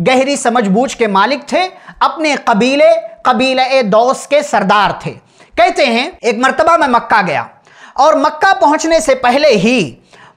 गहरी समझबूझ के मालिक थे अपने कबीले कबीले दोस के सरदार थे कहते हैं एक मरतबा मैं मक्का गया और मक्का पहुंचने से पहले ही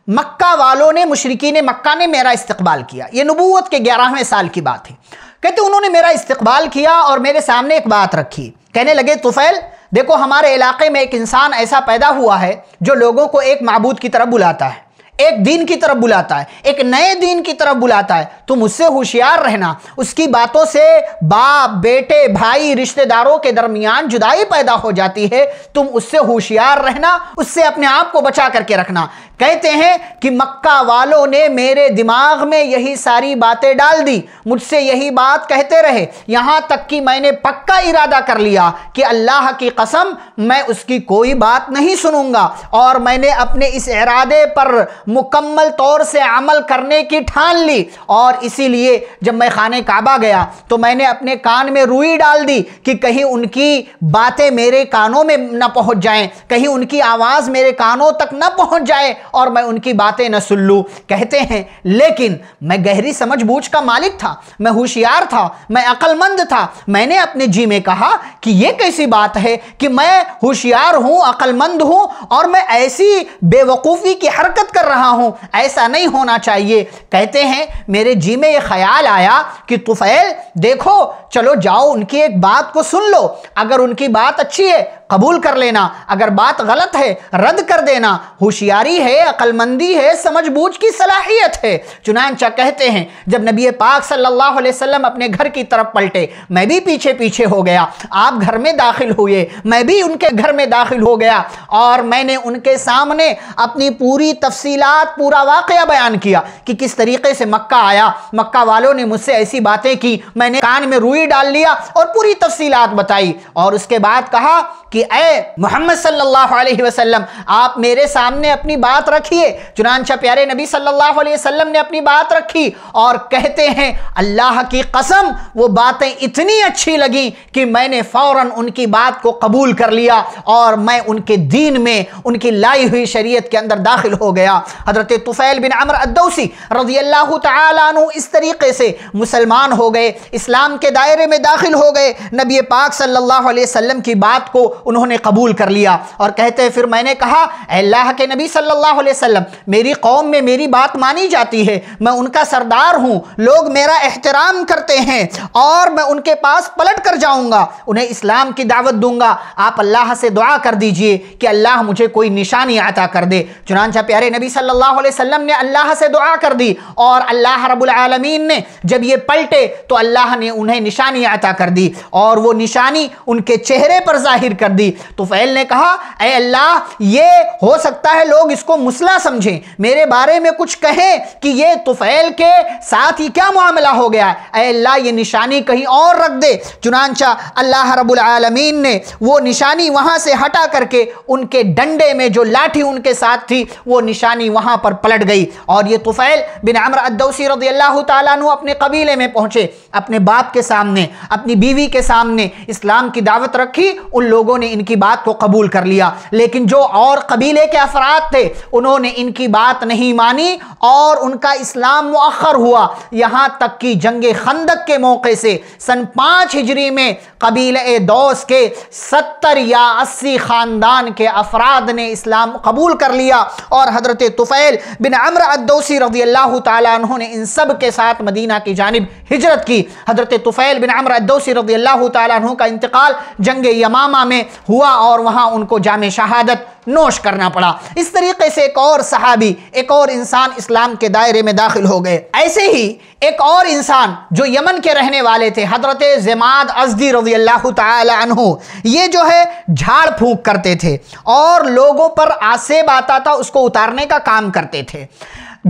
मक्का वालों ने मुशरकिन मक्का ने मेरा इस्तकबाल किया ये नबूत के ग्यारहवें साल की बात है कहते उन्होंने मेरा इस्तकबाल किया और मेरे सामने एक बात रखी कहने लगे तुफैल देखो हमारे इलाके में एक इंसान ऐसा पैदा हुआ है जो लोगों को एक मबूद की तरफ बुलाता है एक दिन की तरफ बुलाता है एक नए दिन की तरफ बुलाता है तुम तो उससे होशियार रहना उसकी बातों से बाप बेटे भाई रिश्तेदारों के दरमियान जुदाई पैदा हो जाती है तुम उससे होशियार रहना उससे अपने आप को बचा करके रखना कहते हैं कि मक्का वालों ने मेरे दिमाग में यही सारी बातें डाल दी मुझसे यही बात कहते रहे यहाँ तक कि मैंने पक्का इरादा कर लिया कि अल्लाह की कसम मैं उसकी कोई बात नहीं सुनूंगा और मैंने अपने इस इरादे पर मुकम्मल तौर से अमल करने की ठान ली और इसीलिए जब मैं खाने काबा गया तो मैंने अपने कान में रुई डाल दी कि कहीं उनकी बातें मेरे कानों में न पहुंच जाएं कहीं उनकी आवाज़ मेरे कानों तक न पहुंच जाए और मैं उनकी बातें न सुन लूँ कहते हैं लेकिन मैं गहरी समझ बूझ का मालिक था मैं होशियार था मैं अक्लमंद था मैंने अपने जी में कहा कि यह कैसी बात है कि मैं होशियार हूँ अक्लमंद हूँ और मैं ऐसी बेवकूफ़ी की हरकत कर रहा रहा हूं ऐसा नहीं होना चाहिए कहते हैं मेरे जी में ये ख्याल आया कि तुफ़ैल देखो चलो जाओ उनकी एक बात को सुन लो अगर उनकी बात अच्छी है कबूल कर लेना अगर बात गलत है रद्द कर देना होशियारी है अक्लमंदी है समझबूझ की सलाहियत है चुनानचा कहते हैं जब नबी पाक सल्लल्लाहु अलैहि वसल्लम अपने घर की तरफ पलटे मैं भी पीछे पीछे हो गया आप घर में दाखिल हुए मैं भी उनके घर में दाखिल हो गया और मैंने उनके सामने अपनी पूरी तफसीलात पूरा वाक़ बयान किया कि किस तरीके से मक्का आया मक्का वालों ने मुझसे ऐसी बातें की मैंने कान में रुई डाल लिया और पूरी तफसीलात बताई और उसके बाद कहा कि कि अय मोहम्मद सल्लल्लाहु अलैहि वसल्लम आप मेरे सामने अपनी बात रखिए चुनानचा प्यारे नबी सल्लल्लाहु अलैहि वसल्लम ने अपनी बात रखी और कहते हैं अल्लाह की कसम वो बातें इतनी अच्छी लगी कि मैंने फौरन उनकी बात को कबूल कर लिया और मैं उनके दीन में उनकी लाई हुई शरीयत के अंदर दाखिल हो गया हज़रत तुफ़ैल बिन अमर अद्दौसी रजी अल्लाह तु इस तरीके से मुसलमान हो गए इस्लाम के दायरे में दाखिल हो गए नबी पाक सल्लल्लाहु अलैहि वसल्लम की बात को उन्होंने कबूल कर लिया और कहते हैं फिर मैंने कहा अल्लाह के नबी सल्लल्लाहु अलैहि वसल्लम मेरी कौम में मेरी बात मानी जाती है मैं उनका सरदार हूँ लोग मेरा एहतराम करते हैं और मैं उनके पास पलट कर जाऊँगा उन्हें इस्लाम की दावत दूंगा आप अल्लाह से दुआ कर दीजिए कि अल्लाह मुझे कोई निशानी अता कर दे चुनानचा प्यारे नबी सल्लल्लाहु अलैहि वसल्लम ने अल्लाह से दुआ कर दी और अल्लाह रब्बुल आलमीन ने जब ये पलटे तो अल्लाह ने उन्हें निशानी अता कर दी और वो निशानी उनके चेहरे पर जाहिर कर दी तो फैल ने कहा अः अल्लाह ये हो सकता है लोग इसको मुसला समझें मेरे बारे में कुछ कहें कि ये तुफैल के साथ ही क्या मामला हो गया है अल्लाह ये निशानी कहीं और रख दे चुनानचा अल्लाह रबालमीन ने वो निशानी वहाँ से हटा करके उनके डंडे में जो लाठी उनके साथ थी वो निशानी वहाँ पर पलट गई और ये तुफैल बिन अमर अदौसी रदी अल्लाह तु अपने कबीले में पहुँचे अपने बाप के सामने अपनी बीवी के सामने इस्लाम की दावत रखी उन लोगों ने उन्होंने इनकी बात को कबूल कर लिया लेकिन जो और कबीले के अफराद थे उन्होंने इनकी बात नहीं मानी और उनका इस्लाम मौखर हुआ यहाँ तक कि जंग खंदक के मौके से सन पाँच हिजरी में कबीले दोस्त के सत्तर या अस्सी ख़ानदान के अफराद ने इस्लाम कबूल कर लिया और हज़रत तुफ़ैल बिन अमर अदोसी रजी अल्लाह तहों इन सब के साथ मदीना की जानब हिजरत की हज़रत तुफ़ैल बिन अमर अदोसी रजी अल्लाह तुम का इंतकाल जंग यमामा में हुआ और वहाँ उनको जाम शहादत नोश करना पड़ा इस तरीके से एक और सहाबी एक और इंसान इस्लाम के दायरे में दाखिल हो गए ऐसे ही एक और इंसान जो यमन के रहने वाले थे हजरत जमाद अजदी रजी अल्लाह तहु ये जो है झाड़ फूँक करते थे और लोगों पर आसेब आता था उसको उतारने का काम करते थे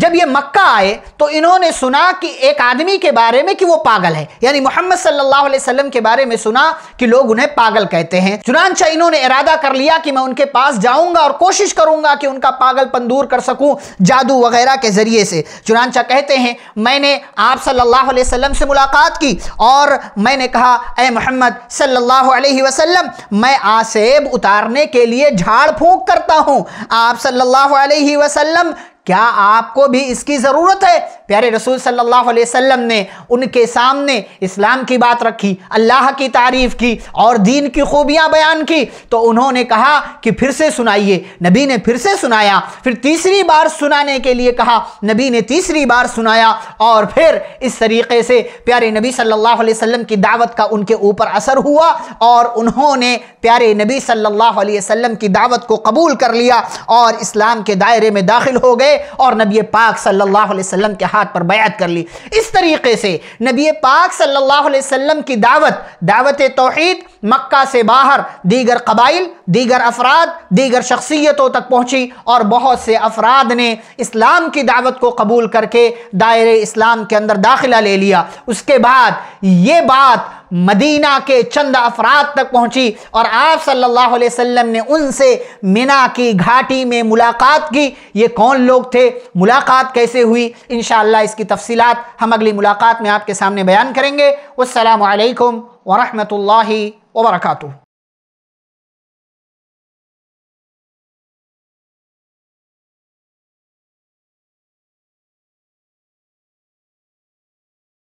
जब ये मक्का आए तो इन्होंने सुना कि एक आदमी के बारे में कि वो पागल है यानी मोहम्मद सल्लल्लाहु अलैहि वसल्लम के बारे में सुना कि लोग उन्हें पागल कहते हैं चुनानचा इन्होंने इरादा कर लिया कि मैं उनके पास जाऊंगा और कोशिश करूंगा कि उनका पागलपन दूर कर सकूं जादू वगैरह के जरिए से चुनानचा कहते हैं मैंने आप सल्लाह वसलम से मुलाकात की और मैंने कहा ए मोहम्मद सल्लल्लाहु वसलम मैं आसेब उतारने के लिए झाड़ फूंक करता हूँ आप सल्लाह वसलम क्या आपको भी इसकी जरूरत है प्यारे रसूल सल्लल्लाहु अलैहि वसल्लम ने उनके सामने इस्लाम की बात रखी अल्लाह की तारीफ़ की और दीन की खूबियाँ बयान की तो उन्होंने कहा कि फिर से सुनाइए नबी ने फिर से सुनाया फिर तीसरी बार सुनाने के लिए कहा नबी ने तीसरी बार सुनाया और फिर इस तरीके से प्यारे नबी सल्लल्लाहु अलैहि वसल्लम की दावत का उनके ऊपर असर हुआ और उन्होंने प्यारे नबी सल्लल्लाहु अलैहि वसल्लम की दावत को कबूल कर लिया और इस्लाम के दायरे में दाखिल हो गए और नबी पाक सल्लल्लाहु अलैहि वसल्लम के हाथ पर बैत कर ली इस तरीके से नबी पाक सल्लल्लाहु अलैहि वसल्लम की दावत दावत तोहद मक्का से बाहर दीगर कबाइल दीगर अफराद दीगर शख्सियतों तक पहुंची और बहुत से अफराद ने इस्लाम की दावत को कबूल करके दायरे इस्लाम के अंदर दाखिला ले लिया उसके बाद ये बात मदीना के चंद अफराद तक पहुंची और आप सल्लल्लाहु अलैहि वसल्लम ने उनसे मीना की घाटी में मुलाकात की ये कौन लोग थे मुलाकात कैसे हुई इन इसकी तफसीत हम अगली मुलाकात में आपके सामने बयान करेंगे असलकम वरहमल वर्का